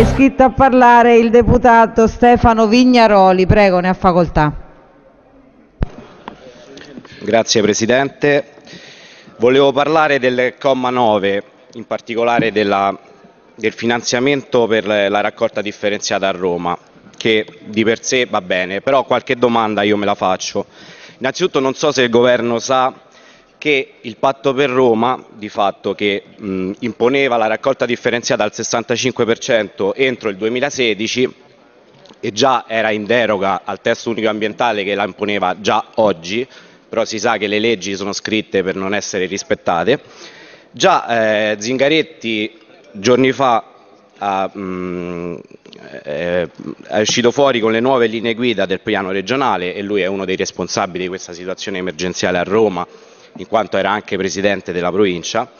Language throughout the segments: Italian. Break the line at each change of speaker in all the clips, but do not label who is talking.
È iscritto a parlare il deputato Stefano Vignaroli. Prego, ne ha facoltà. Grazie Presidente. Volevo parlare del comma 9, in particolare della, del finanziamento per la raccolta differenziata a Roma, che di per sé va bene, però qualche domanda io me la faccio. Innanzitutto non so se il Governo sa che il patto per Roma, di fatto che mh, imponeva la raccolta differenziata al 65% entro il 2016 e già era in deroga al testo unico ambientale che la imponeva già oggi, però si sa che le leggi sono scritte per non essere rispettate. Già eh, Zingaretti giorni fa ha, mh, eh, è uscito fuori con le nuove linee guida del piano regionale e lui è uno dei responsabili di questa situazione emergenziale a Roma in quanto era anche presidente della provincia,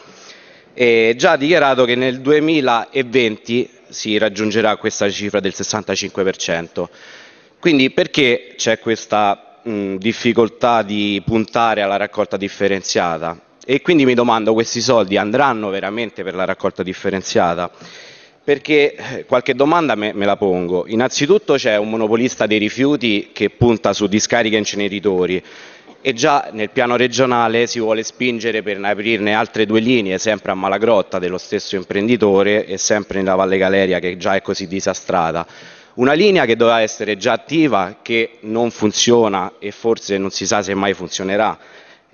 e già ha dichiarato che nel 2020 si raggiungerà questa cifra del 65%. Quindi perché c'è questa mh, difficoltà di puntare alla raccolta differenziata? E quindi mi domando, questi soldi andranno veramente per la raccolta differenziata? Perché eh, qualche domanda me, me la pongo. Innanzitutto c'è un monopolista dei rifiuti che punta su discariche inceneritori, e già nel piano regionale si vuole spingere per aprirne altre due linee, sempre a Malagrotta dello stesso imprenditore e sempre nella Valle Galeria che già è così disastrata. Una linea che doveva essere già attiva, che non funziona e forse non si sa se mai funzionerà,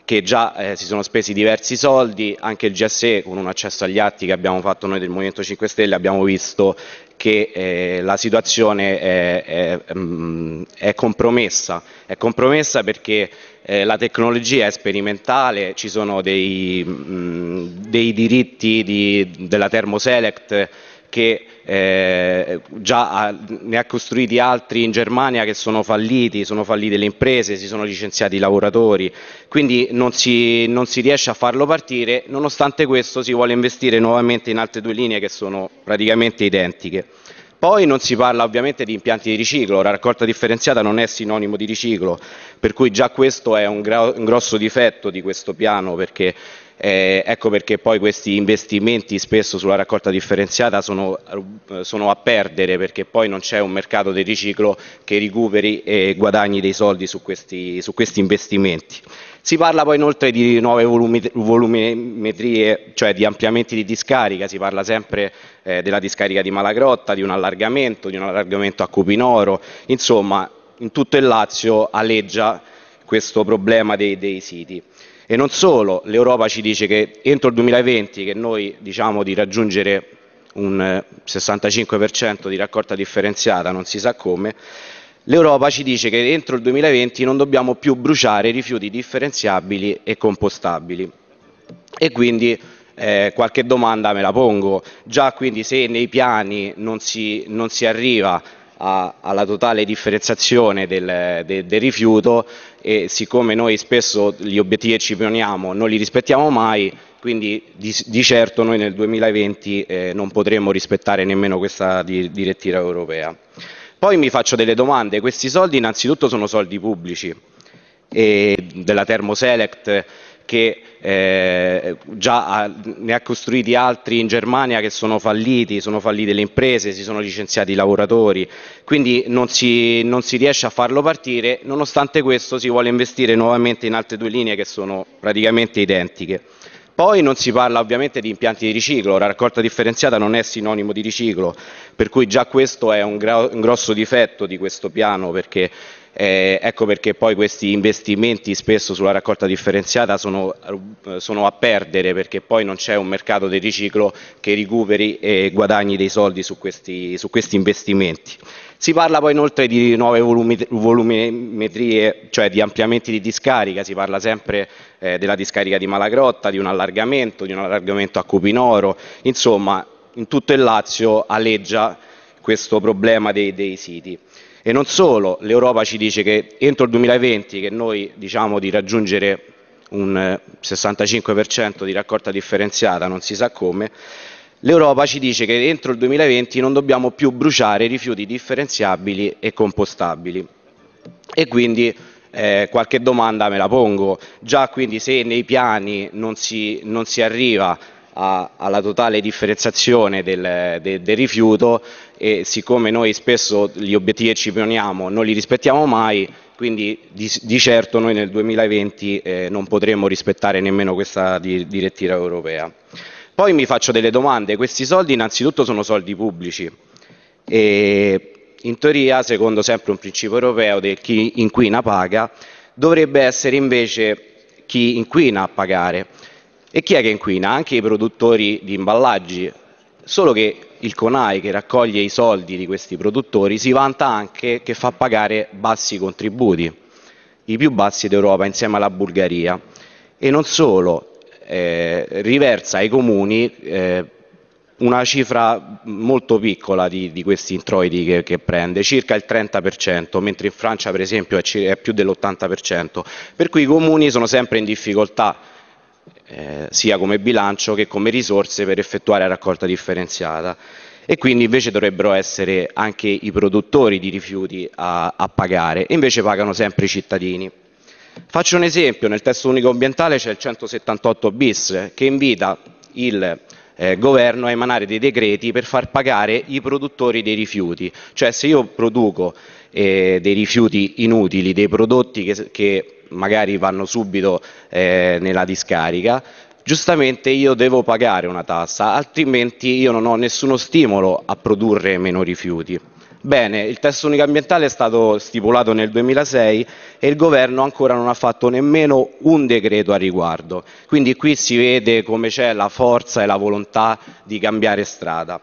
che già eh, si sono spesi diversi soldi, anche il GSE con un accesso agli atti che abbiamo fatto noi del Movimento 5 Stelle abbiamo visto che eh, la situazione è, è, mm, è, compromessa, è compromessa perché eh, la tecnologia è sperimentale, ci sono dei, mh, mm, dei diritti di, della Thermoselect che eh, già ha, ne ha costruiti altri in Germania che sono falliti, sono fallite le imprese, si sono licenziati i lavoratori, quindi non si, non si riesce a farlo partire, nonostante questo si vuole investire nuovamente in altre due linee che sono praticamente identiche. Poi non si parla ovviamente di impianti di riciclo, la raccolta differenziata non è sinonimo di riciclo, per cui già questo è un, gra- un grosso difetto di questo piano perché eh, ecco perché poi questi investimenti spesso sulla raccolta differenziata sono, eh, sono, a perdere perché poi non c'è un mercato del riciclo che recuperi e guadagni dei soldi su questi, su questi investimenti. Si parla poi inoltre di nuove volumetrie, cioè di ampliamenti di discarica, si parla sempre eh, della discarica di Malagrotta, di un allargamento, di un allargamento a Cupinoro, insomma in tutto il Lazio aleggia questo problema dei, dei siti. E non solo, l'Europa ci dice che entro il 2020 che noi diciamo di raggiungere un 65% eh, di raccolta differenziata, non si sa come, L'Europa ci dice che entro il 2020 non dobbiamo più bruciare rifiuti differenziabili e compostabili. E quindi eh, qualche domanda me la pongo. Già quindi se nei piani non si, non si arriva a, alla totale differenziazione del, de, del, rifiuto e siccome noi spesso gli obiettivi che ci poniamo non li rispettiamo mai, quindi di, di certo noi nel 2020 eh, non potremo rispettare nemmeno questa di, direttiva europea. Poi mi faccio delle domande, questi soldi innanzitutto sono soldi pubblici della Thermoselect che eh, già ha, ne ha costruiti altri in Germania che sono falliti, sono fallite le imprese, si sono licenziati i lavoratori, quindi non si, non si riesce a farlo partire, nonostante questo si vuole investire nuovamente in altre due linee che sono praticamente identiche. Poi non si parla ovviamente di impianti di riciclo, la raccolta differenziata non è sinonimo di riciclo, per cui già questo è un, un grosso difetto di questo piano perché eh, ecco perché poi questi investimenti spesso sulla raccolta differenziata sono, eh, sono, a perdere perché poi non c'è un mercato del riciclo che recuperi e guadagni dei soldi su questi, su questi investimenti. Si parla poi inoltre di nuove volumetrie, cioè di ampliamenti di discarica, si parla sempre eh, della discarica di Malagrotta, di un allargamento, di un allargamento a Cupinoro, insomma in tutto il Lazio aleggia questo problema dei, dei siti. E non solo, l'Europa ci dice che entro il 2020 che noi diciamo di raggiungere un 65% eh, di raccolta differenziata, non si sa come, L'Europa ci dice che entro il 2020 non dobbiamo più bruciare rifiuti differenziabili e compostabili. E quindi eh, qualche domanda me la pongo. Già quindi se nei piani non si, non si arriva a, alla totale differenziazione del, de, del, rifiuto e siccome noi spesso gli obiettivi che ci poniamo non li rispettiamo mai, quindi di, di certo noi nel 2020 eh, non potremo rispettare nemmeno questa direttiva europea. Poi mi faccio delle domande, questi soldi innanzitutto sono soldi pubblici e in teoria, secondo sempre un principio europeo del chi inquina paga, dovrebbe essere invece chi inquina a pagare. E chi è che inquina? Anche i produttori di imballaggi, solo che il CONAI che raccoglie i soldi di questi produttori si vanta anche che fa pagare bassi contributi, i più bassi d'Europa insieme alla Bulgaria. E non solo, eh, riversa ai comuni eh, una cifra molto piccola di, di questi introiti che, che, prende, circa il 30%, mentre in Francia per esempio è, è più dell'80%, per cui i comuni sono sempre in difficoltà eh, sia come bilancio che come risorse per effettuare raccolta differenziata e quindi invece dovrebbero essere anche i produttori di rifiuti a, a pagare, invece pagano sempre i cittadini. Faccio un esempio, nel testo unico ambientale c'è il 178 bis che invita il eh, governo a emanare dei decreti per far pagare i produttori dei rifiuti, cioè se io produco eh, dei rifiuti inutili, dei prodotti che, che magari vanno subito eh, nella discarica, giustamente io devo pagare una tassa, altrimenti io non ho nessuno stimolo a produrre meno rifiuti. Bene, il testo unico ambientale è stato stipulato nel 2006 e il governo ancora non ha fatto nemmeno un decreto a riguardo. Quindi qui si vede come c'è la forza e la volontà di cambiare strada.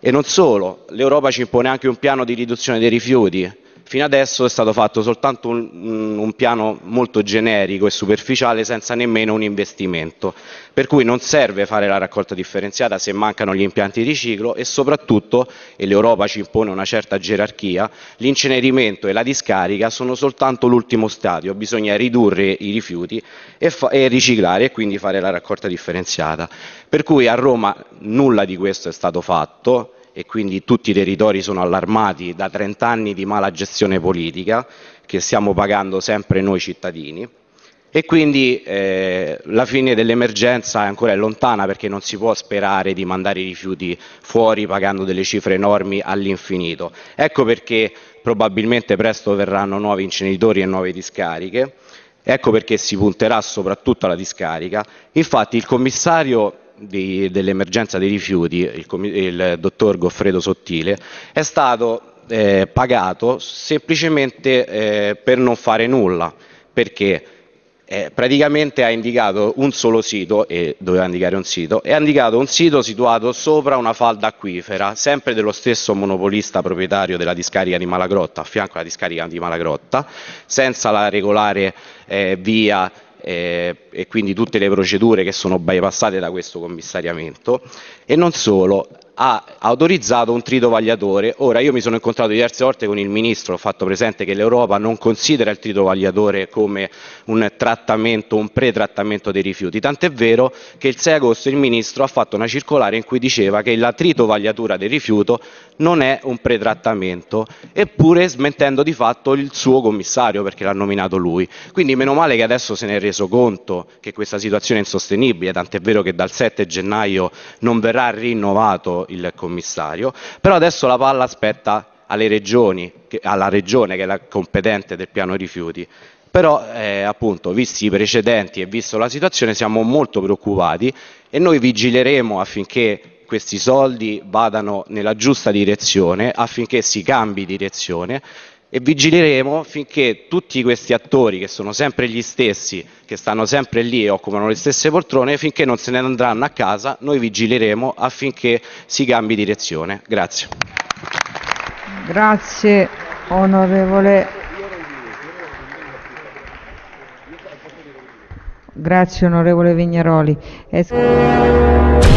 E non solo, l'Europa ci impone anche un piano di riduzione dei rifiuti, Fino adesso è stato fatto soltanto un, un, piano molto generico e superficiale senza nemmeno un investimento, per cui non serve fare la raccolta differenziata se mancano gli impianti di riciclo e soprattutto, e l'Europa ci impone una certa gerarchia, l'incenerimento e la discarica sono soltanto l'ultimo stadio, bisogna ridurre i rifiuti e, fa- e riciclare e quindi fare la raccolta differenziata. Per cui a Roma nulla di questo è stato fatto e quindi tutti i territori sono allarmati da 30 anni di mala gestione politica che stiamo pagando sempre noi cittadini e quindi eh, la fine dell'emergenza è ancora lontana perché non si può sperare di mandare i rifiuti fuori pagando delle cifre enormi all'infinito. Ecco perché probabilmente presto verranno nuovi inceneritori e nuove discariche, ecco perché si punterà soprattutto alla discarica. Infatti il commissario dell'emergenza dei rifiuti, il, il, dottor Goffredo Sottile, è stato eh, pagato semplicemente eh, per non fare nulla, perché eh, praticamente ha indicato un solo sito, e doveva indicare un sito, e ha indicato un sito situato sopra una falda acquifera, sempre dello stesso monopolista proprietario della discarica di Malagrotta, a fianco alla discarica di Malagrotta, senza la regolare eh, via eh, e quindi tutte le procedure che sono bypassate da questo commissariamento e non solo, ha autorizzato un trito vagliatore. Ora io mi sono incontrato diverse volte con il ministro, ho fatto presente che l'Europa non considera il trito vagliatore come un trattamento, un pretrattamento dei rifiuti, tant'è vero che il 6 agosto il ministro ha fatto una circolare in cui diceva che la trito vagliatura del rifiuto non è un pretrattamento, eppure smentendo di fatto il suo commissario perché l'ha nominato lui. Quindi meno male che adesso se ne è reso conto che questa situazione è insostenibile, tant'è vero che dal 7 gennaio non verrà rinnovato il commissario, però adesso la palla aspetta alle regioni, alla regione che è la competente del piano rifiuti però eh, appunto visti i precedenti e visto la situazione siamo molto preoccupati e noi vigileremo affinché questi soldi vadano nella giusta direzione, affinché si cambi direzione e vigileremo finché tutti questi attori, che sono sempre gli stessi, che stanno sempre lì e occupano le stesse poltrone, finché non se ne andranno a casa, noi vigileremo affinché si cambi direzione. Grazie. Grazie onorevole. Grazie onorevole Vignaroli. Es